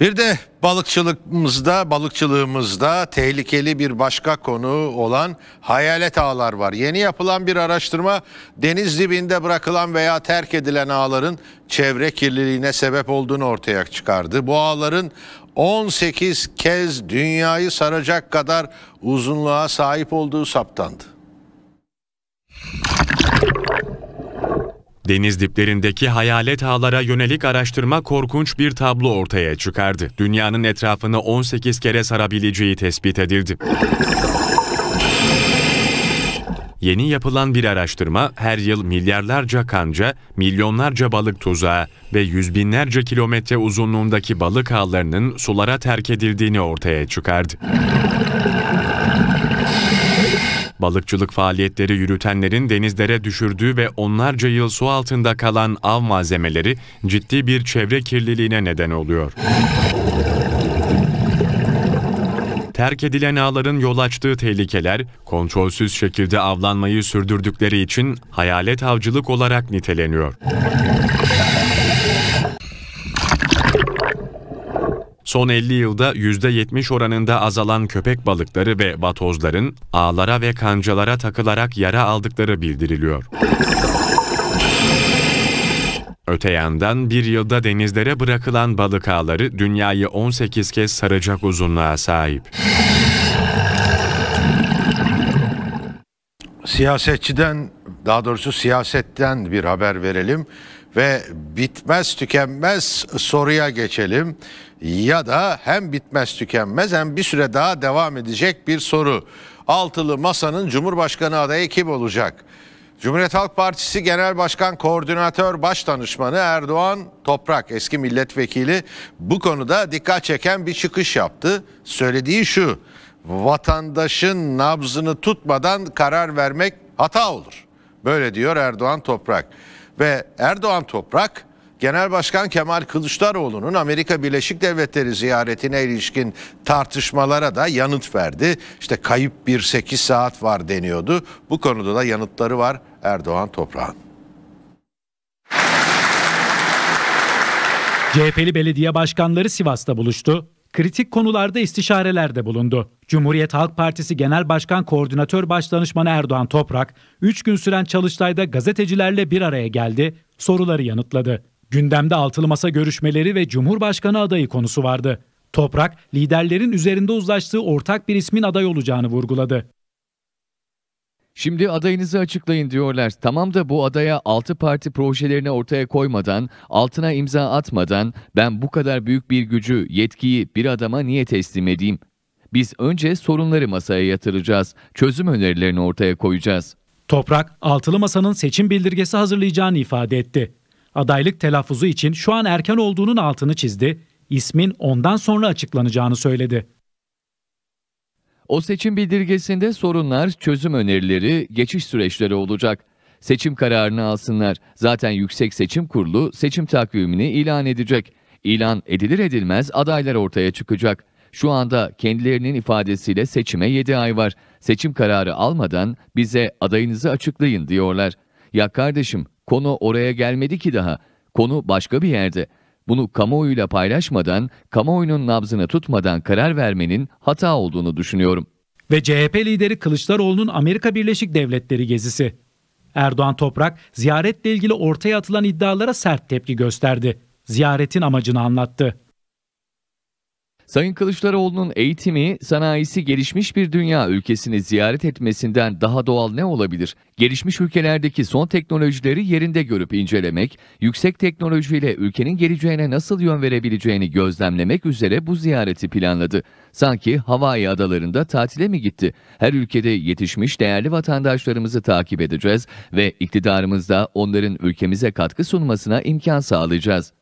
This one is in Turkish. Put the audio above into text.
Bir de balıkçılığımızda, balıkçılığımızda tehlikeli bir başka konu olan hayalet ağlar var. Yeni yapılan bir araştırma deniz dibinde bırakılan veya terk edilen ağların çevre kirliliğine sebep olduğunu ortaya çıkardı. Bu ağların 18 kez dünyayı saracak kadar uzunluğa sahip olduğu saptandı. Deniz diplerindeki hayalet ağlara yönelik araştırma korkunç bir tablo ortaya çıkardı. Dünyanın etrafını 18 kere sarabileceği tespit edildi. Yeni yapılan bir araştırma her yıl milyarlarca kanca, milyonlarca balık tuzağı ve yüz binlerce kilometre uzunluğundaki balık ağlarının sulara terk edildiğini ortaya çıkardı. Balıkçılık faaliyetleri yürütenlerin denizlere düşürdüğü ve onlarca yıl su altında kalan av malzemeleri ciddi bir çevre kirliliğine neden oluyor. Terk edilen ağların yol açtığı tehlikeler, kontrolsüz şekilde avlanmayı sürdürdükleri için hayalet avcılık olarak niteleniyor. Son 50 yılda %70 oranında azalan köpek balıkları ve batozların ağlara ve kancalara takılarak yara aldıkları bildiriliyor. Öte yandan bir yılda denizlere bırakılan balık ağları dünyayı 18 kez saracak uzunluğa sahip. Siyasetçiden, daha doğrusu siyasetten bir haber verelim ve bitmez tükenmez soruya geçelim. Ya da hem bitmez tükenmez hem bir süre daha devam edecek bir soru. Altılı Masa'nın Cumhurbaşkanı adayı kim olacak? Cumhuriyet Halk Partisi Genel Başkan Koordinatör Başdanışmanı Erdoğan Toprak eski milletvekili bu konuda dikkat çeken bir çıkış yaptı. Söylediği şu vatandaşın nabzını tutmadan karar vermek hata olur. Böyle diyor Erdoğan Toprak ve Erdoğan Toprak Genel Başkan Kemal Kılıçdaroğlu'nun Amerika Birleşik Devletleri ziyaretine ilişkin tartışmalara da yanıt verdi. İşte kayıp bir 8 saat var deniyordu. Bu konuda da yanıtları var Erdoğan Toprak'ın. CHP'li belediye başkanları Sivas'ta buluştu. Kritik konularda istişarelerde bulundu. Cumhuriyet Halk Partisi Genel Başkan Koordinatör Başdanışmanı Erdoğan Toprak, 3 gün süren çalıştayda gazetecilerle bir araya geldi, soruları yanıtladı. Gündemde altılı masa görüşmeleri ve Cumhurbaşkanı adayı konusu vardı. Toprak, liderlerin üzerinde uzlaştığı ortak bir ismin aday olacağını vurguladı. Şimdi adayınızı açıklayın diyorlar. Tamam da bu adaya altı parti projelerini ortaya koymadan, altına imza atmadan ben bu kadar büyük bir gücü, yetkiyi bir adama niye teslim edeyim? Biz önce sorunları masaya yatıracağız, çözüm önerilerini ortaya koyacağız. Toprak, altılı masanın seçim bildirgesi hazırlayacağını ifade etti. Adaylık telaffuzu için şu an erken olduğunun altını çizdi, İsmin ondan sonra açıklanacağını söyledi. O seçim bildirgesinde sorunlar, çözüm önerileri, geçiş süreçleri olacak. Seçim kararını alsınlar. Zaten Yüksek Seçim Kurulu seçim takvimini ilan edecek. İlan edilir edilmez adaylar ortaya çıkacak. Şu anda kendilerinin ifadesiyle seçime 7 ay var. Seçim kararı almadan bize adayınızı açıklayın diyorlar. Ya kardeşim konu oraya gelmedi ki daha. Konu başka bir yerde. Bunu kamuoyuyla paylaşmadan, kamuoyunun nabzını tutmadan karar vermenin hata olduğunu düşünüyorum. Ve CHP lideri Kılıçdaroğlu'nun Amerika Birleşik Devletleri gezisi. Erdoğan Toprak ziyaretle ilgili ortaya atılan iddialara sert tepki gösterdi. Ziyaretin amacını anlattı. Sayın Kılıçdaroğlu'nun eğitimi, sanayisi gelişmiş bir dünya ülkesini ziyaret etmesinden daha doğal ne olabilir? Gelişmiş ülkelerdeki son teknolojileri yerinde görüp incelemek, yüksek teknolojiyle ülkenin geleceğine nasıl yön verebileceğini gözlemlemek üzere bu ziyareti planladı. Sanki Hawaii adalarında tatile mi gitti? Her ülkede yetişmiş değerli vatandaşlarımızı takip edeceğiz ve iktidarımızda onların ülkemize katkı sunmasına imkan sağlayacağız.